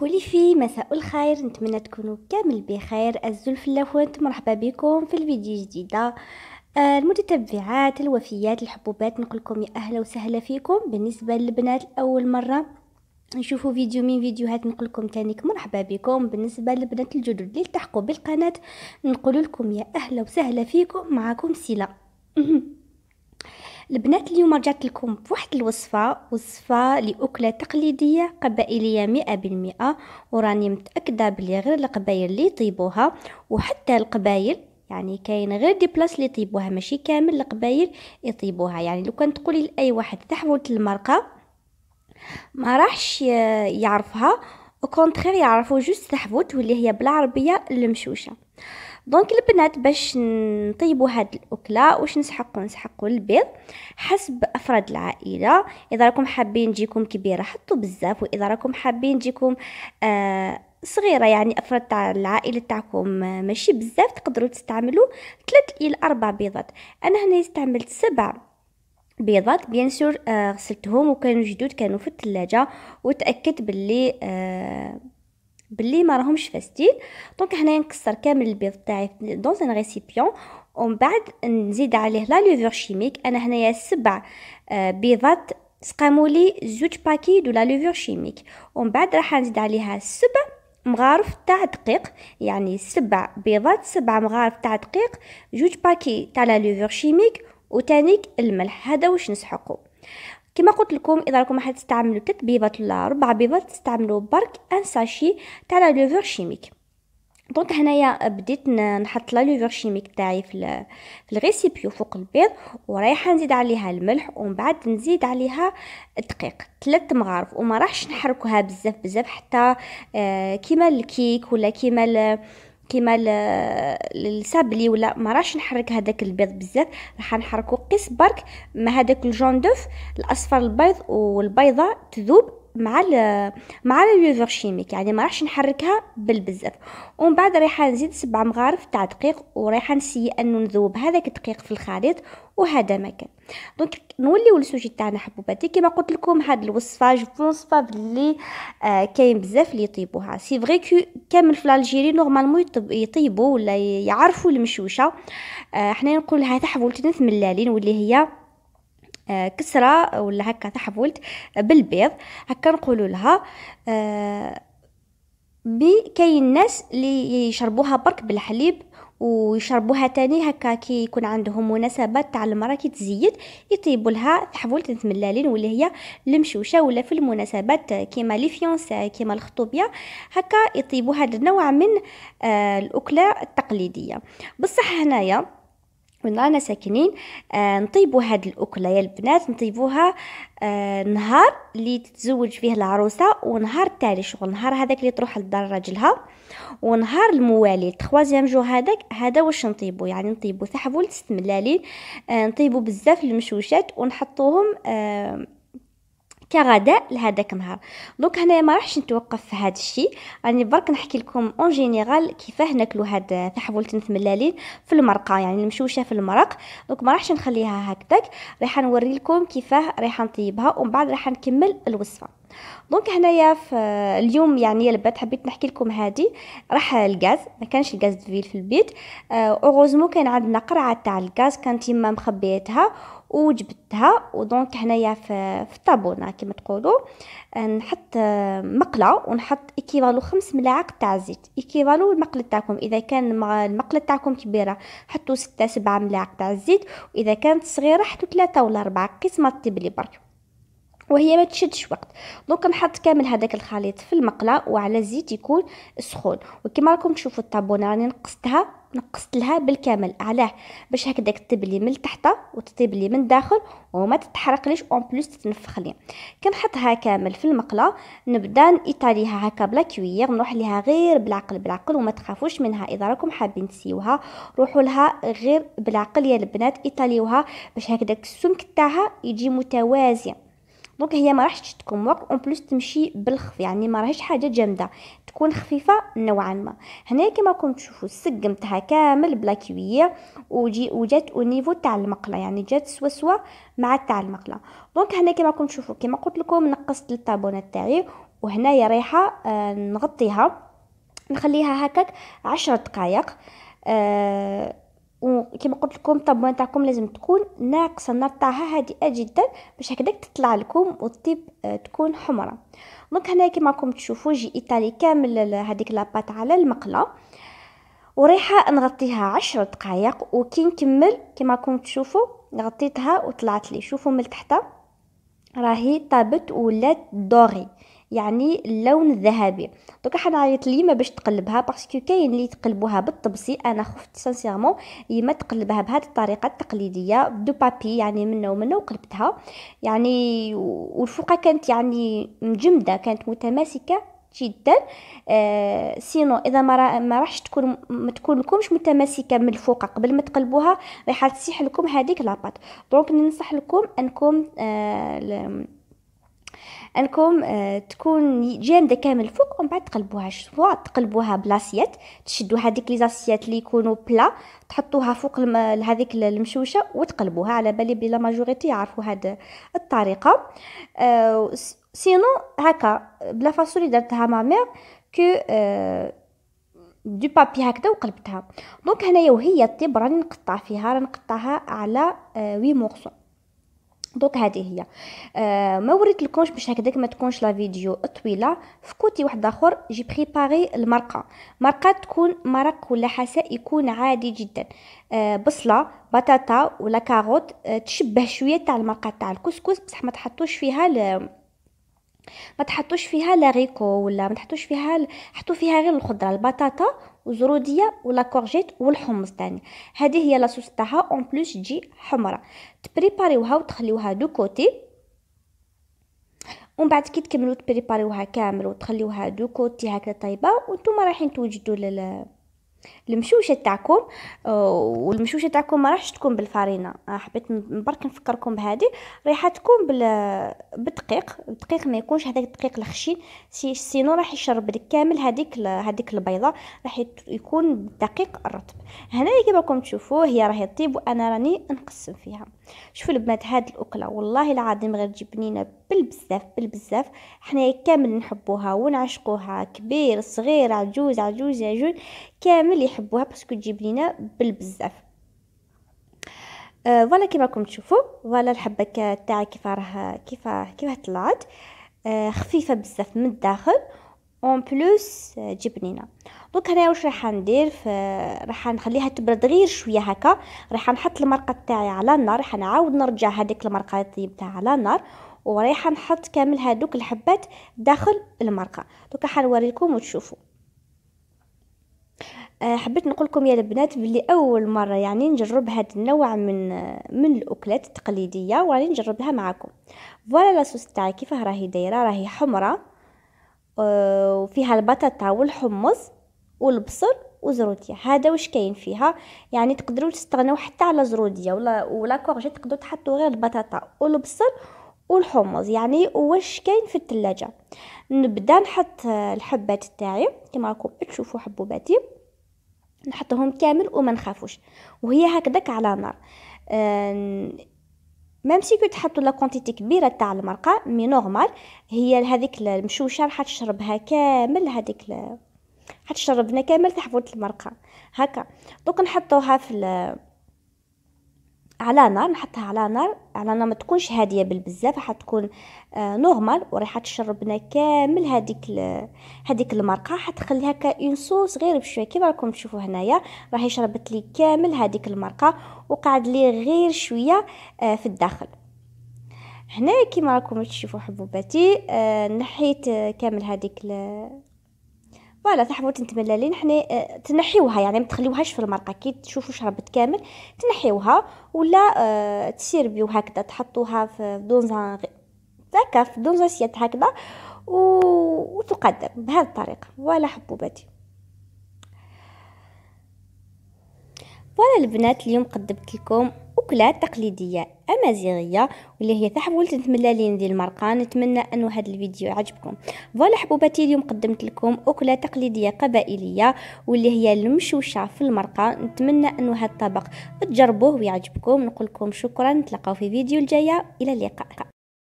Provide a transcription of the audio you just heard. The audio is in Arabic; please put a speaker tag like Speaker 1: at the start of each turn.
Speaker 1: كولي في مساء الخير نتمنى تكونوا كامل بخير الزلف اللافوت مرحبا بكم في الفيديو جديدة آه، المتتبعات الوفيات الحبوبات نقولكم يا اهلا وسهلا فيكم بالنسبة للبنات اول مرة نشوفوا فيديو من فيديوهات نقول لكم تانيك مرحبا بكم بالنسبه للبنات الجدد اللي التحقوا بالقناه نقول لكم يا اهلا وسهلا فيكم معكم سيلا البنات اليوم رجعت لكم بواحد الوصفة وصفة لأكلة تقليدية قبائلية مئة بالمئة وراني متأكدة بلي غير القبائل اللي يطيبوها وحتى القبائل يعني كاين غير دي بلاص اللي يطيبوها ماشي كامل القبائل يطيبوها يعني لو كان تقولي لاي واحد تحولت المرقه ما راحش يعرفها او كونترير يعرفوا جوست تحبوت واللي هي بالعربيه المشوشه دونك البنات باش نطيبوا هاد الاكله واش نسحقوا نسحقوا البيض حسب افراد العائله اذا راكم حابين تجيكم كبيره حطوا بزاف واذا راكم حابين تجيكم آه صغيرة يعني أفراد تاع العائلة تاعكم آه، ماشي بزاف تقدروا تستعملوا ثلاث إلى أربع بيضات أنا هنا استعملت سبع بيضات بيان سور آه غسلتهم وكانوا جدود كانوا في الثلاجة وتأكدت باللي آه بلي ما راهمش فاسدين دونك هنايا نكسر كامل البيض تاعي دون ان ريسيبيون ومن بعد نزيد عليه لا لوفور شيميك انا هنايا سبع آه، بيضات سقامولي لي زوج باكي دو لا لوفور شيميك ومن بعد راح نزيد عليها سبع مغارف تاع دقيق يعني سبع بيضات سبع مغارف تاع دقيق جوج باكي تاع لا لوفور شيميك وتانيك الملح هذا واش نسحقو كما قلت لكم اذا راكم راح تستعملوا 3 بيضات ولا ربع بيضات تستعملوا برك ان ساشي تاع لا لوفور شيميك دونك هنايا بديت نحط لا لوفور شيميك تاعي في الريسيبيو فوق البيض ورايحه نزيد عليها الملح ومن بعد نزيد عليها الدقيق ثلاث مغارف وما راحش نحركها بزاف بزاف حتى آه، كيما الكيك ولا كيما كيما السابلي ولا ما راش نحرك هذاك البيض بزاف راح نحركو قيس برك مع هذاك الجون دوف الاصفر البيض والبيضه تذوب مع ال مع اليوفر شيميك يعني ما راحش نحركها بالبزاف ومن بعد رايحه نزيد سبع مغارف تاع دقيق ورايحه نسي انه نذوب هذاك الدقيق في الخليط وهذا ما كان دونك نوليو للسوجي تاعنا حبوباتي كما قلت لكم هاد الوصفه جو بونس با بلي آه كاين بزاف اللي يطيبوها سي فري كو كامل في الجيري نورمالمون يطيبوا ولا يعرفوا المشوشه آه حنا نقولها هذا نث ملالين واللي هي آه، كسرة ولا هكا تحولت آه، بالبيض هكا نقولوا لها آه، بي كاين الناس اللي يشربوها برك بالحليب ويشربوها تاني هكا كي يكون عندهم مناسبات تاع المراه كي تزيد يطيبوا لها تحول تملالين ولا هي المشوشه ولا في المناسبات كيما لي فيونس كيما الخطوبيه هكا يطيبوا هذا النوع من آه الاكله التقليديه بصح هنايا من رانا ساكنين آه نطيبوا هاد الاكله يا البنات نطيبوها آه نهار اللي تتزوج فيه العروسه ونهار التالي شغل نهار هذاك اللي تروح لدار راجلها ونهار الموالي التخوازيام جو هذاك هذا واش نطيبو يعني نطيبو لست ملالي آه نطيبو بزاف المشوشات ونحطوهم آه كغداء لهذاك النهار دونك هنايا ما راحش نتوقف في هذا الشيء راني برك نحكي لكم اون جينيرال كيفاه ناكلوا هاد تحولت ملالين في المرقه يعني المشوشه في المرق دونك ما راحش نخليها هكذاك راح نوري لكم كيفاه راح نطيبها ومن بعد راح نكمل الوصفه دونك هنايا في اليوم يعني لبات حبيت نحكي لكم هذه راح الغاز ما كانش الغاز دفيل في البيت اوغوزمو آه، كان عندنا قرعه تاع الغاز كانت يما مخبيتها وجبتها ودونك هنايا في في الطابونه كما تقولوا آه، نحط آه، مقله ونحط ايكيفالو خمس ملاعق تاع الزيت ايكيفالو المقله تاعكم اذا كان المقله تاعكم كبيره حطوا ستة سبعة ملاعق تاع الزيت واذا كانت صغيره حطوا ثلاثة ولا أربعة قسمه تبلي طيب برك وهي ما تشدش وقت دونك نحط كامل هذاك الخليط في المقله وعلى الزيت يكون سخون وكما راكم تشوفوا الطابونه راني نقصتها نقصت لها بالكامل علاه باش هكذاك تطيب لي من التحت وتطيب لي من الداخل وما تتحرقليش اون بلوس تتنفخ لي كنحطها كامل في المقله نبدا نيطاليها هكا بلا كويير نروح لها غير بالعقل بالعقل وما تخافوش منها اذا راكم حابين تسيوها روحوا لها غير بالعقل يا البنات ايطاليوها باش هكذاك السمك تاعها يجي متوازي دونك هي ما راحش تشد كمك اون بلوس تمشي بالخف يعني ما راهيش حاجه جامده تكون خفيفه نوعا ما هنا كما راكم تشوفوا سقمتها كامل بلا كويه وجي وجات او نيفو تاع المقله يعني جات سوا سوا مع تاع المقله دونك هنا كما راكم تشوفوا كما قلت لكم نقصت الطابونه تاعي وهنايا رايحه آه نغطيها نخليها هكاك عشر دقائق آه وكما قلت لكم الطابوان تاعكم لازم تكون ناقصه النار تاعها هادئه جدا باش هكذاك تطلع لكم وتطيب آه، تكون حمراء دونك هنا كما راكم تشوفوا جي ايطالي كامل هذيك لاباط على المقله وريحه نغطيها عشر دقائق وكي نكمل كما راكم تشوفوا غطيتها وطلعت لي شوفوا من تحتها راهي طابت ولات دوغي يعني اللون الذهبي دوكا لي ليما باش تقلبها باسكو كاين اللي تقلبوها بالطبسي انا خفت سانسيرمون يما تقلبها بهذه الطريقه التقليديه دو بابي يعني منه ومنه وقلبتها يعني والفوقه كانت يعني مجمده كانت متماسكه جدا آه سينو اذا ما ما راحش تكون ما تكون لكمش متماسكه من الفوق قبل ما تقلبوها راح تسيح لكم هذيك لاباط دونك ننصح لكم انكم آه انكم آه، تكون جامده كامل فوق ومن بعد تقلبوها شوا تقلبوها بلاسيات تشدوا هذيك لي زاسيات اللي يكونوا بلا تحطوها فوق هذيك المشوشه وتقلبوها على بالي بلا ماجوريتي يعرفوا هاد الطريقه أه سينو هكا بلا فاصولي درتها مع مير كو أه دو بابي هكذا وقلبتها دونك هنايا وهي طيب راني نقطع فيها راني نقطعها على وي آه، مورسو دونك هذه هي آه، ما وريت لكمش باش هكذاك ما تكونش لا فيديو طويله في كوتي واحد اخر جي بريباري المرقه مرقه تكون مرق ولا حساء يكون عادي جدا آه، بصله بطاطا ولا كاروت آه، تشبه شويه تاع المرقه تاع الكسكس بصح ما تحطوش فيها ل... ما تحطوش فيها لاريكو ولا ما تحطوش فيها ل... حطوا فيها غير الخضره البطاطا وزروديه ولا كورجيت والحمص تاني هذه هي لاصوص تاعها اون بلوس تجي حمراء تبريباريوها وتخليوها دو كوتي ومن بعد كي تكملوا تبريباريوها كامل وتخليوها دو كوتي هكذا طايبه وانتم رايحين توجدوا لل المشوشه تاعكم آه، والمشوشه تاعكم ما راحش تكون بالفرينه آه، حبيت برك نفكركم بهذه ريحه تكون بالدقيق الدقيق ما يكونش هذاك الدقيق الخشين سينو راح يشرب لك كامل هذيك هذيك البيضه راح يكون دقيق الرطب هنا كيما راكم تشوفوا هي راهي طيب وانا راني نقسم فيها شوفوا البنات هاد الاكله والله العظيم غير تجي بنينه بالبزاف بالبزاف حنايا كامل نحبوها ونعشقوها كبير صغير عجوز عجوز عجوز كامل اللي يحبوها باسكو تجيب لينا بالبزاف آه، فوالا كيما راكم تشوفوا فوالا الحبه تاع كيف راه كيف كيف طلعت آه، خفيفه بزاف من الداخل اون بلوس جبنينه آه، لينا دوك هنايا واش راح ندير راح نخليها تبرد غير شويه هكا راح نحط المرقه تاعي على النار راح نعاود نرجع هذيك المرقه طيبتها على النار ورايحه نحط كامل هذوك الحبات داخل المرقه دوك راح نوريكم وتشوفوا آه، حبيت نقول لكم يا البنات بلي اول مره يعني نجرب هذا النوع من آه، من الاكلات التقليديه وراني نجربها معكم فوالا لاصوص تاعي كيفاه راهي دايره راهي حمراء آه، وفيها البطاطا والحمص والبصل وزروديه هذا واش كاين فيها يعني تقدروا تستغناو حتى على زروديه ولا ولا كورجي تقدروا تحطوا غير البطاطا والبصل والحمص يعني واش كاين في الثلاجه نبدا نحط الحبات تاعي كما راكم تشوفوا حبوباتي نحطهم كامل وما نخافوش وهي هكذاك على نار ميم سي كو تحطوا لا كونتيتي كبيره تاع المرقه مي نورمال هي هذيك المشوشه راح تشربها كامل هذيك راح تشربنا كامل تحفوت المرقه هكا دوك نحطوها في على نار نحطها على نار على يعني نار ما تكونش هاديه بالبزاف راح آه نورمال وراح تشربنا كامل هذيك هذيك المرقه حتخليها كاين صوص غير بشويه كيما راكم تشوفوا هنايا راهي شربت لي كامل هذيك المرقه وقعد لي غير شويه آه في الداخل هنا كيما راكم تشوفوا حبوباتي آه نحيت آه كامل هذيك فوالا صاحبوات نتمنى لي حنا آه، تنحيوها يعني ما تخليوهاش في المرقه كي تشوفوا شربت كامل تنحيوها ولا آه، تسيربيو هكذا تحطوها في دونزان تاكا في دونزا سيات هكذا و... وتقدم بهذه الطريقه فوالا حبوباتي فوالا البنات اليوم قدمت لكم أكلة تقليدية أمازيغية واللي هي تحولت نتمنى لي ديال المرقة نتمنى أنه هذا الفيديو عجبكم فوالا حبوباتي اليوم قدمت لكم أكلة تقليدية قبائلية واللي هي المشوشة في المرقة نتمنى أنه هذا الطبق تجربوه ويعجبكم نقول لكم شكرا نتلقاو في فيديو الجاية إلى اللقاء